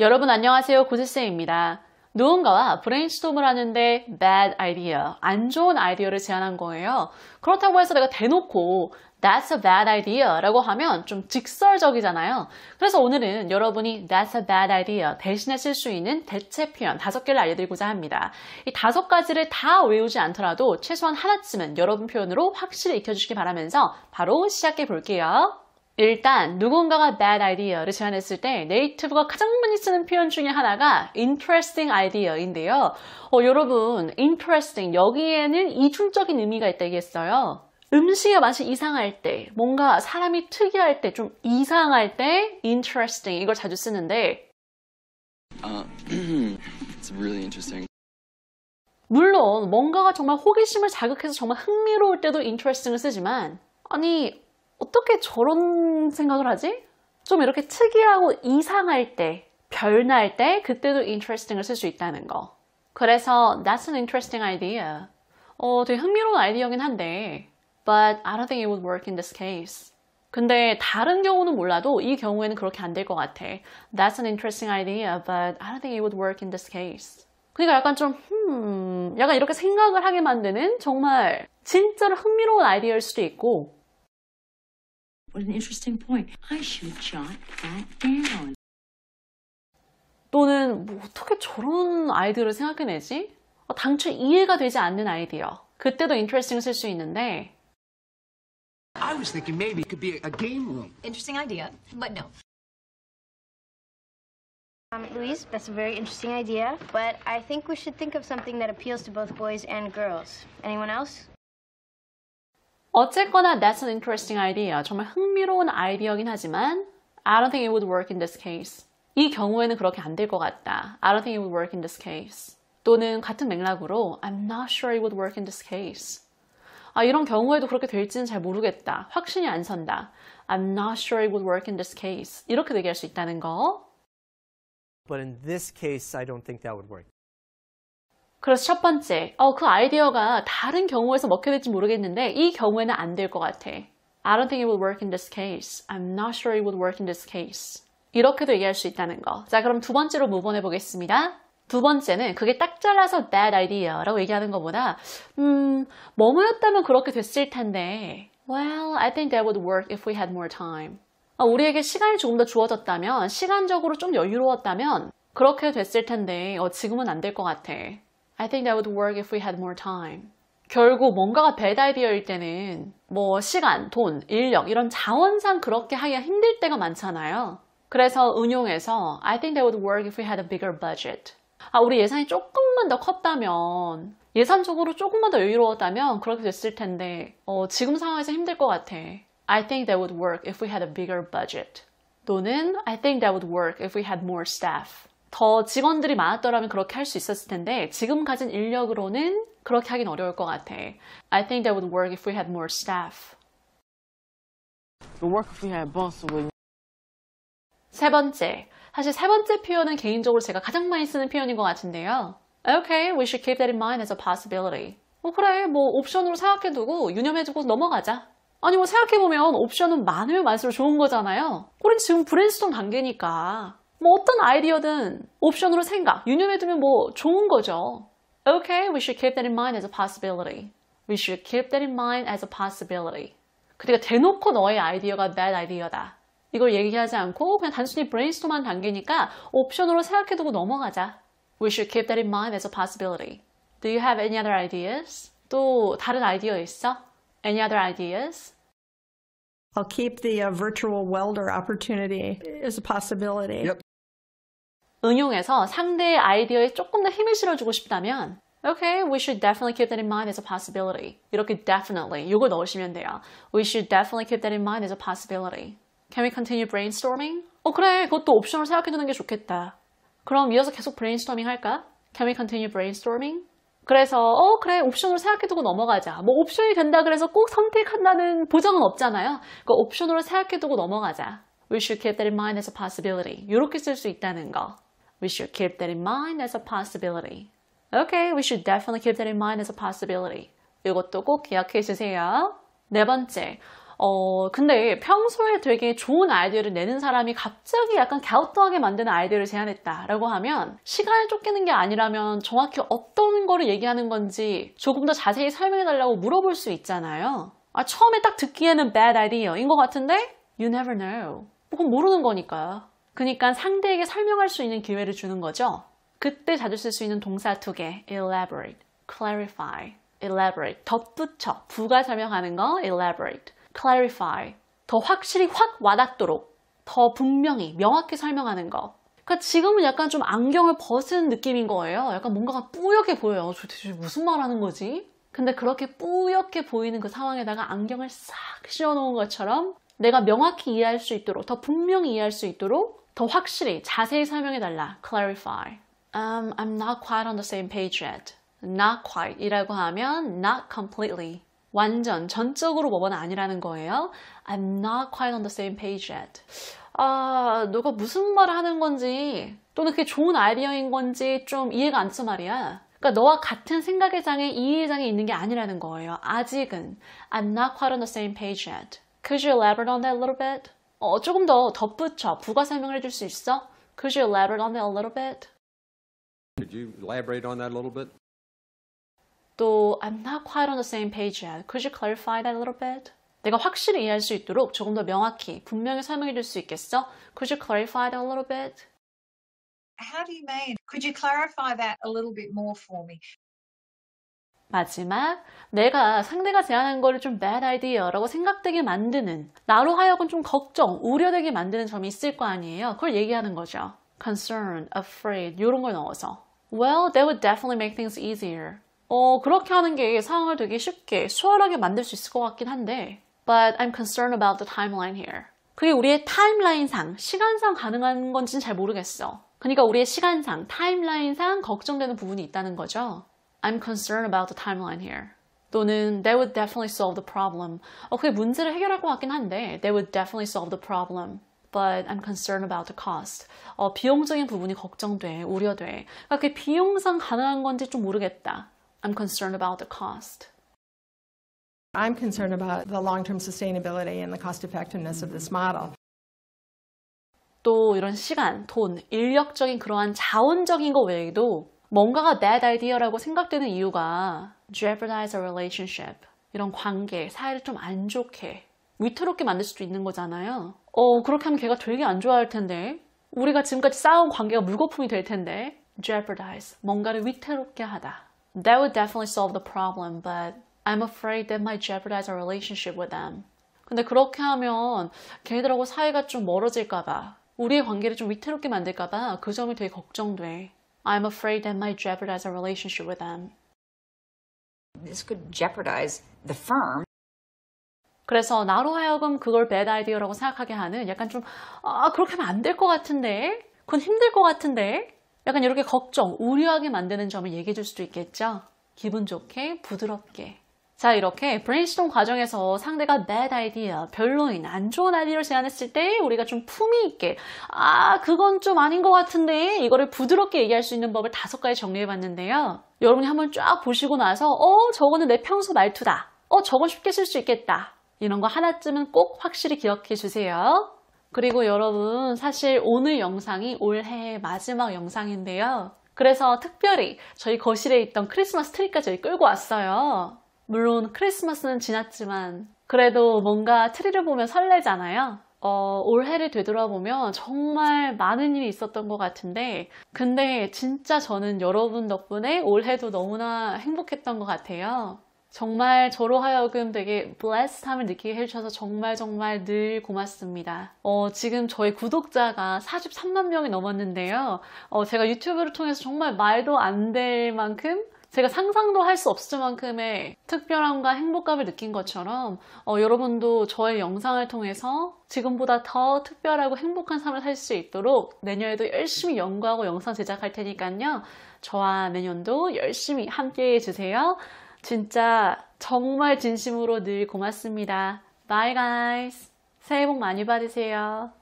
여러분 안녕하세요 고지쌤입니다. 누군가와 브레인스톰을 하는데 bad idea, 안 좋은 아이디어를 제안한 거예요. 그렇다고 해서 내가 대놓고 that's a bad idea 라고 하면 좀 직설적이잖아요. 그래서 오늘은 여러분이 that's a bad idea 대신에 쓸 수 있는 대체 표현 다섯 개를 알려드리고자 합니다. 이 다섯 가지를 다 외우지 않더라도 최소한 하나쯤은 여러분 표현으로 확실히 익혀주시기 바라면서 바로 시작해 볼게요. 일단 누군가가 bad idea를 제안했을 때 네이티브가 가장 많이 쓰는 표현 중에 하나가 interesting idea인데요. 어, 여러분 interesting 여기에는 이중적인 의미가 있다 얘기했어요. 음식의 맛이 이상할 때, 뭔가 사람이 특이할 때, 좀 이상할 때 interesting 이걸 자주 쓰는데 uh, really 물론 뭔가가 정말 호기심을 자극해서 정말 흥미로울 때도 interesting을 쓰지만 아니 어떻게 저런 생각을 하지? 좀 이렇게 특이하고 이상할 때, 별날 때 그때도 interesting을 쓸 수 있다는 거. 그래서 that's an interesting idea. 어, 되게 흥미로운 아이디어긴 한데 but I don't think it would work in this case. 근데 다른 경우는 몰라도 이 경우에는 그렇게 안 될 것 같아. That's an interesting idea, but I don't think it would work in this case. 그러니까 약간 좀 음, 약간 이렇게 생각을 하게 만드는 정말 진짜로 흥미로운 아이디어일 수도 있고 What an interesting point. I should jot that down. 또는 뭐 어떻게 저런 아이디어를 생각해내지? 당초 이해가 되지 않는 아이디어. 그때도 interesting 쓸 수 있는데. I was thinking maybe it could be a game room. Interesting idea, but no. Um, Louise, that's a very interesting idea, but I think we should think of something that appeals to both boys and girls. Anyone else? 어쨌거나 that's an interesting idea. 정말 흥미로운 아이디어긴 하지만 I don't think it would work in this case. 이 경우에는 그렇게 안 될 것 같다. I don't think it would work in this case. 또는 같은 맥락으로 I'm not sure it would work in this case. 아, 이런 경우에도 그렇게 될지는 잘 모르겠다. 확신이 안 선다. I'm not sure it would work in this case. 이렇게 얘기할 수 있다는 거. But in this case, I don't think that would work. 그래서 첫 번째, 어, 그 아이디어가 다른 경우에서 먹게 될지 모르겠는데 이 경우에는 안 될 것 같아. I don't think it would work in this case. I'm not sure it would work in this case. 이렇게도 얘기할 수 있다는 거. 자, 그럼 두 번째로 무번해 보겠습니다. 두 번째는 그게 딱 잘라서 bad idea라고 얘기하는 것보다 음, 머무였다면 그렇게 됐을 텐데 Well, I think that would work if we had more time. 어, 우리에게 시간이 조금 더 주어졌다면, 시간적으로 좀 여유로웠다면 그렇게 됐을 텐데 어, 지금은 안 될 것 같아. I think that would work if we had more time. 결국 뭔가가 배달되어일 때는 뭐 시간, 돈, 인력 이런 자원상 그렇게 하기가 힘들 때가 많잖아요. 그래서 응용해서 I think that would work if we had a bigger budget. 아, 우리 예산이 조금만 더 컸다면 예산적으로 조금만 더 여유로웠다면 그렇게 됐을 텐데 어, 지금 상황에서 힘들 것 같아. I think that would work if we had a bigger budget. 또는 I think that would work if we had more staff. 더 직원들이 많았더라면 그렇게 할 수 있었을 텐데 지금 가진 인력으로는 그렇게 하긴 어려울 것 같아. I think that would work if we had more staff. Would work if we had m o r staff. 세 번째. 사실 세 번째 표현은 개인적으로 제가 가장 많이 쓰는 표현인 것 같은데요. Okay, we should keep that in mind as a possibility. 뭐 그래, 뭐 옵션으로 생각해두고 유념해두고 넘어가자. 아니 뭐 생각해보면 옵션은 많으면 많을수록 좋은 거잖아요. 우린 지금 브랜스톰 단계니까 뭐 어떤 아이디어든 옵션으로 생각, 유념해두면 뭐 좋은 거죠. Okay, we should keep that in mind as a possibility. We should keep that in mind as a possibility. 그러니까 대놓고 너의 아이디어가 bad 아이디어다. 이걸 얘기하지 않고 그냥 단순히 브레인스토만 단계니까 옵션으로 생각해두고 넘어가자. We should keep that in mind as a possibility. Do you have any other ideas? 또 다른 아이디어 있어? Any other ideas? I'll keep the uh, virtual welder opportunity as a possibility. Yep. 응용해서 상대의 아이디어에 조금 더 힘을 실어주고 싶다면 Okay, we should definitely keep that in mind as a possibility. 이렇게 definitely, 이걸 넣으시면 돼요. We should definitely keep that in mind as a possibility. Can we continue brainstorming? 어 그래, 그것도 옵션을 생각해두는 게 좋겠다. 그럼 이어서 계속 brainstorming 할까? Can we continue brainstorming? 그래서 어 그래 옵션으로 생각해두고 넘어가자 뭐 옵션이 된다 그래서 꼭 선택한다는 보장은 없잖아요 그 옵션으로 생각해두고 넘어가자 We should keep that in mind as a possibility 이렇게 쓸 수 있다는 거 We should keep that in mind as a possibility. Okay, we should definitely keep that in mind as a possibility. 이것도 꼭 기억해 주세요. 네 번째, 어, 근데 평소에 되게 좋은 아이디어를 내는 사람이 갑자기 약간 갸우뚱하게 만드는 아이디어를 제안했다라고 하면 시간을 쫓기는 게 아니라면 정확히 어떤 거를 얘기하는 건지 조금 더 자세히 설명해달라고 물어볼 수 있잖아요. 아, 처음에 딱 듣기에는 bad idea인 것 같은데 you never know. 그건 모르는 거니까. 요 그러니까 상대에게 설명할 수 있는 기회를 주는 거죠. 그때 자주 쓸 수 있는 동사 두 개, elaborate, clarify, elaborate, 덧붙여, 부가 설명하는 거, elaborate, clarify, 더 확실히 확 와닿도록, 더 분명히, 명확히 설명하는 거. 그러니까 지금은 약간 좀 안경을 벗은 느낌인 거예요. 약간 뭔가가 뿌옇게 보여요. 저대체 무슨 말 하는 거지? 근데 그렇게 뿌옇게 보이는 그 상황에다가 안경을 싹 씌워놓은 것처럼 내가 명확히 이해할 수 있도록, 더 분명히 이해할 수 있도록 더 확실히 자세히 설명해 달라. clarify. Um, I'm not quite on the same page yet. not quite 이라고 하면 not completely. 완전 전적으로 뭐뭐 아니라는 거예요. I'm not quite on the same page yet. 아, 너가 무슨 말을 하는 건지 또는 그게 좋은 아이디어인 건지 좀 이해가 안 돼서 말이야. 그러니까 너와 같은 생각의 장애, 이해의 장애 있는 게 아니라는 거예요. 아직은 I'm not quite on the same page yet. Could you elaborate on that a little bit? 어, 조금 더 덧붙여 부가 설명을 해줄 수 있어? Could you elaborate on that a little bit? Could you elaborate on that a little bit? 또 I'm not quite on the same page yet. Could you clarify that a little bit? 내가 확실히 이해할 수 있도록 조금 더 명확히 분명히 설명해 줄 수 있겠어? Could you clarify that a little bit? How do you mean? Could you clarify that a little bit more for me? 마지막, 내가 상대가 제안한 거를 좀 bad idea라고 생각되게 만드는, 나로 하여금 좀 걱정, 우려되게 만드는 점이 있을 거 아니에요. 그걸 얘기하는 거죠. concern, afraid, 이런 걸 넣어서. Well, that would definitely make things easier. 어, 그렇게 하는 게 상황을 되게 쉽게, 수월하게 만들 수 있을 것 같긴 한데, but I'm concerned about the timeline here. 그게 우리의 타임라인상, 시간상 가능한 건지는 잘 모르겠어. 그러니까 우리의 시간상, 타임라인상 걱정되는 부분이 있다는 거죠. I'm concerned about the timeline here. 또는 That would definitely solve the problem. 어, 그게 문제를 해결할 것 같긴 한데 That would definitely solve the problem. But I'm concerned about the cost. 어, 비용적인 부분이 걱정돼, 우려돼. 그러니까 그게 비용상 가능한 건지 좀 모르겠다. I'm concerned about the cost. I'm concerned about the long-term sustainability and the cost-effectiveness of this model. 또 이런 시간, 돈, 인력적인 그러한 자원적인 것 외에도 뭔가가 bad idea라고 생각되는 이유가 jeopardize a relationship 이런 관계, 사이를 좀 안 좋게 위태롭게 만들 수도 있는 거잖아요. 어 그렇게 하면 걔가 되게 안 좋아할 텐데 우리가 지금까지 쌓아온 관계가 물거품이 될 텐데 jeopardize 뭔가를 위태롭게 하다 That would definitely solve the problem but I'm afraid that might jeopardize our relationship with them 근데 그렇게 하면 걔들하고 사이가 좀 멀어질까봐 우리의 관계를 좀 위태롭게 만들까봐 그 점이 되게 걱정돼 I'm afraid that might jeopardize our relationship with them. This could jeopardize the firm. 그래서 나로 하여금 그걸 bad idea라고 생각하게 하는 약간 좀 아, 그렇게 하면 안 될 것 같은데 그건 힘들 것 같은데 약간 이렇게 걱정, 우려하게 만드는 점을 얘기해 줄 수도 있겠죠. 기분 좋게, 부드럽게. 자 이렇게 브레인스톰 과정에서 상대가 bad idea, 별로인 안 좋은 아이디어를 제안했을 때 우리가 좀 품위 있게 아 그건 좀 아닌 것 같은데 이거를 부드럽게 얘기할 수 있는 법을 다섯 가지 정리해봤는데요. 여러분이 한번 쫙 보시고 나서 어 저거는 내 평소 말투다. 어저거 쉽게 쓸 수 있겠다. 이런 거 하나쯤은 꼭 확실히 기억해 주세요. 그리고 여러분 사실 오늘 영상이 올해 마지막 영상인데요. 그래서 특별히 저희 거실에 있던 크리스마스 트리까지 끌고 왔어요. 물론 크리스마스는 지났지만 그래도 뭔가 트리를 보면 설레잖아요. 어, 올해를 되돌아보면 정말 많은 일이 있었던 것 같은데, 근데 진짜 저는 여러분 덕분에 올해도 너무나 행복했던 것 같아요. 정말 저로 하여금 되게 b l 스 s 함을 느끼게 해주셔서 정말 정말 늘 고맙습니다. 어, 지금 저희 구독자가 43만 명이 넘었는데요. 어, 제가 유튜브를 통해서 정말 말도 안 될 만큼 제가 상상도 할 수 없을 만큼의 특별함과 행복감을 느낀 것처럼 어, 여러분도 저의 영상을 통해서 지금보다 더 특별하고 행복한 삶을 살 수 있도록 내년에도 열심히 연구하고 영상 제작할 테니까요. 저와 내년도 열심히 함께해 주세요. 진짜 정말 진심으로 늘 고맙습니다. Bye guys. 새해 복 많이 받으세요.